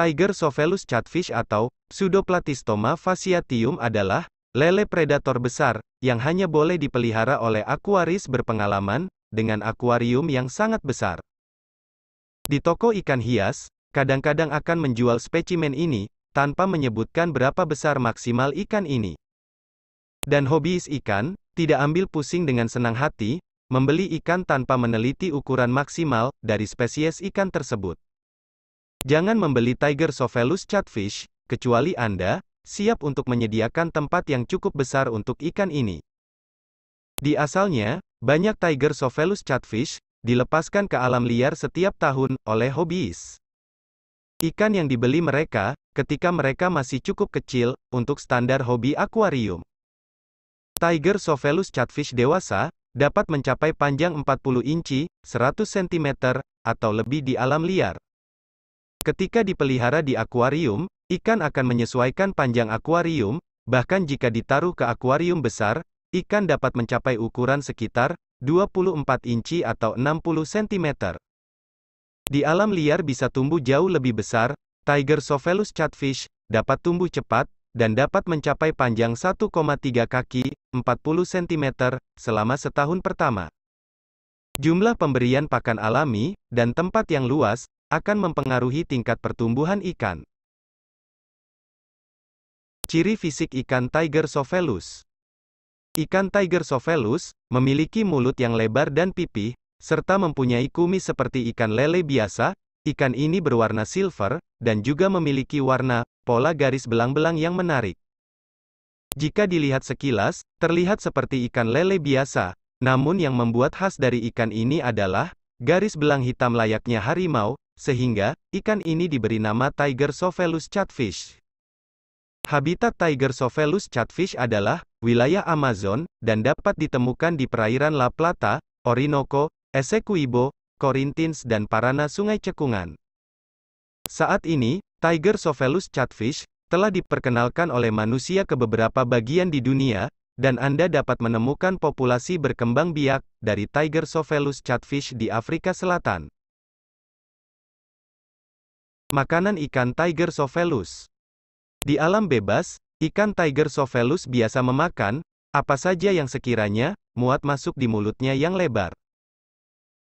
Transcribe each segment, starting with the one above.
Tiger Sovellus catfish atau Pseudoplatystoma fasciatium adalah lele predator besar yang hanya boleh dipelihara oleh akuaris berpengalaman dengan akuarium yang sangat besar. Di toko ikan hias, kadang-kadang akan menjual spesimen ini tanpa menyebutkan berapa besar maksimal ikan ini. Dan hobiis ikan tidak ambil pusing dengan senang hati membeli ikan tanpa meneliti ukuran maksimal dari spesies ikan tersebut. Jangan membeli Tiger Sovelus Catfish, kecuali Anda siap untuk menyediakan tempat yang cukup besar untuk ikan ini. Di asalnya, banyak Tiger Sovelus Catfish dilepaskan ke alam liar setiap tahun oleh hobiis. Ikan yang dibeli mereka, ketika mereka masih cukup kecil, untuk standar hobi akuarium. Tiger Sovelus Catfish dewasa, dapat mencapai panjang 40 inci, 100 cm, atau lebih di alam liar. Ketika dipelihara di akuarium, ikan akan menyesuaikan panjang akuarium, bahkan jika ditaruh ke akuarium besar, ikan dapat mencapai ukuran sekitar 24 inci atau 60 cm. Di alam liar bisa tumbuh jauh lebih besar, Tiger Sovellus catfish dapat tumbuh cepat, dan dapat mencapai panjang 1,3 kaki, 40 cm, selama setahun pertama. Jumlah pemberian pakan alami, dan tempat yang luas, akan mempengaruhi tingkat pertumbuhan ikan. Ciri fisik ikan Tiger Sophellus Ikan Tiger Sophellus memiliki mulut yang lebar dan pipih, serta mempunyai kumis seperti ikan lele biasa, ikan ini berwarna silver, dan juga memiliki warna, pola garis belang-belang yang menarik. Jika dilihat sekilas, terlihat seperti ikan lele biasa, namun yang membuat khas dari ikan ini adalah, garis belang hitam layaknya harimau, sehingga, ikan ini diberi nama Tiger sovellus Chatfish. Habitat Tiger sovellus Chatfish adalah, wilayah Amazon, dan dapat ditemukan di perairan La Plata, Orinoco, Essequibo, Corinthians dan Parana Sungai Cekungan. Saat ini, Tiger sovellus Chatfish, telah diperkenalkan oleh manusia ke beberapa bagian di dunia, dan Anda dapat menemukan populasi berkembang biak dari Tiger sovellus catfish di Afrika Selatan. Makanan ikan Tiger Sovelus Di alam bebas, ikan Tiger Sovelus biasa memakan, apa saja yang sekiranya, muat masuk di mulutnya yang lebar.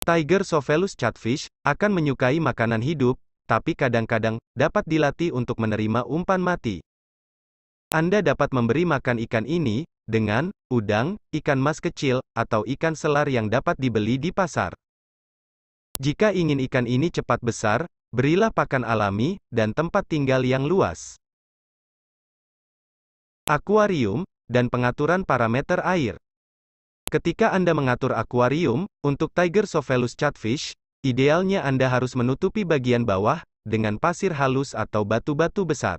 Tiger Sovelus catfish, akan menyukai makanan hidup, tapi kadang-kadang, dapat dilatih untuk menerima umpan mati. Anda dapat memberi makan ikan ini, dengan, udang, ikan mas kecil, atau ikan selar yang dapat dibeli di pasar. Jika ingin ikan ini cepat besar, Berilah pakan alami, dan tempat tinggal yang luas. Akuarium, dan pengaturan parameter air. Ketika Anda mengatur akuarium, untuk Tiger sovellus catfish, idealnya Anda harus menutupi bagian bawah, dengan pasir halus atau batu-batu besar.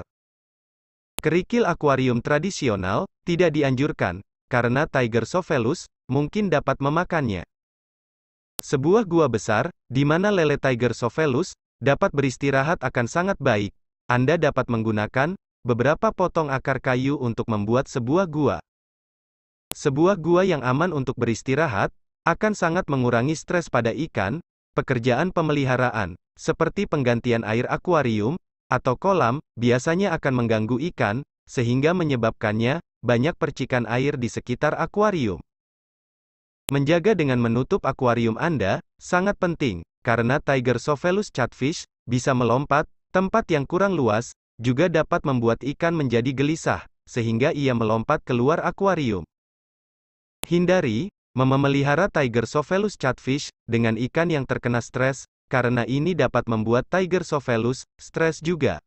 Kerikil akuarium tradisional, tidak dianjurkan, karena Tiger sovellus mungkin dapat memakannya. Sebuah gua besar, di mana lele Tiger sovellus dapat beristirahat akan sangat baik. Anda dapat menggunakan beberapa potong akar kayu untuk membuat sebuah gua. Sebuah gua yang aman untuk beristirahat akan sangat mengurangi stres pada ikan, pekerjaan pemeliharaan, seperti penggantian air akuarium atau kolam, biasanya akan mengganggu ikan, sehingga menyebabkannya banyak percikan air di sekitar akuarium. Menjaga dengan menutup akuarium Anda sangat penting karena Tiger sovellus catfish, bisa melompat, tempat yang kurang luas, juga dapat membuat ikan menjadi gelisah, sehingga ia melompat keluar akuarium. Hindari, memelihara Tiger sovellus catfish, dengan ikan yang terkena stres, karena ini dapat membuat Tiger sovellus stres juga.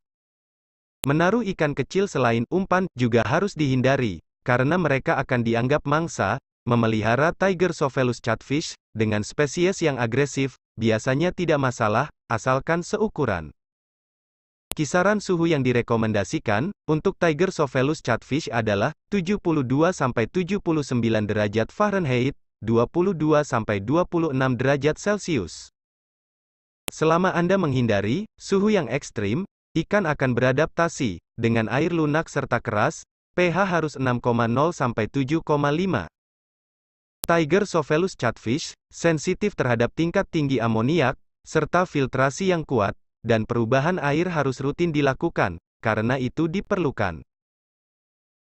Menaruh ikan kecil selain umpan, juga harus dihindari, karena mereka akan dianggap mangsa, memelihara Tiger sovellus catfish, dengan spesies yang agresif, biasanya tidak masalah, asalkan seukuran. Kisaran suhu yang direkomendasikan untuk Tiger Sovelus catfish adalah 72-79 derajat Fahrenheit, 22-26 derajat Celcius. Selama Anda menghindari suhu yang ekstrim, ikan akan beradaptasi dengan air lunak serta keras, pH harus 6,0 7,5. Tiger Sovellus catfish, sensitif terhadap tingkat tinggi amoniak, serta filtrasi yang kuat, dan perubahan air harus rutin dilakukan, karena itu diperlukan.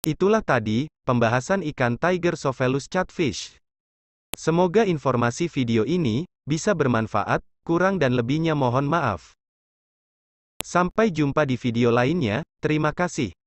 Itulah tadi, pembahasan ikan Tiger Sovellus catfish. Semoga informasi video ini, bisa bermanfaat, kurang dan lebihnya mohon maaf. Sampai jumpa di video lainnya, terima kasih.